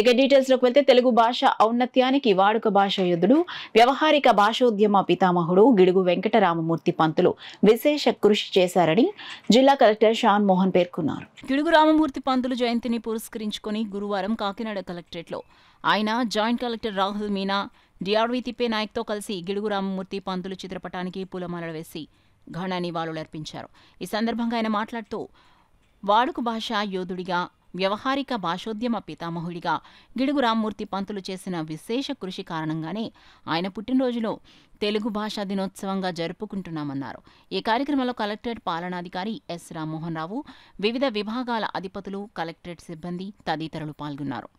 ఇక లోకి వెళ్తే తెలుగు భాష ఔన్నత్యానికి వాడుక భాష యుద్ధుడు వ్యవహారిక భాషోద్యమ పితామహుడు గిడుగు వెంకటరామమూర్తి పంతులు విశేష కృషి చేశారని జిల్లా కలెక్టర్ షాన్ మోహన్ పేర్కొన్నారు గిడుగు రామమూర్తి పంతులు జయంతిని పురస్కరించుకొని గురువారం కాకినాడ కలెక్టరేట్లో ఆయన joint collector Rahul Meena DRV Tippe నాయక్తో కలిసి గిడుగు రామమూర్తి పంతులు చిత్రపటానికి పూలమాలలు వేసి ఘన నివాళులర్పించారు ఈ సందర్భంగా ఆయన మాట్లాడుతూ వాడుక భాష యోధుడిగా వ్యవహారిక భాషోద్యమ పితామహుడిగా గిడుగు రామ్మూర్తి పంతులు చేసిన విశేష కృషి కారణంగానే ఆయన పుట్టినరోజులో తెలుగు భాషా దినోత్సవంగా జరుపుకుంటున్నామన్నారు ఈ కార్యక్రమంలో కలెక్టరేట్ పాలనాధికారి ఎస్ రామ్మోహన్ రావు వివిధ విభాగాల అధిపతులు కలెక్టరేట్ సిబ్బంది తదితరులు పాల్గొన్నారు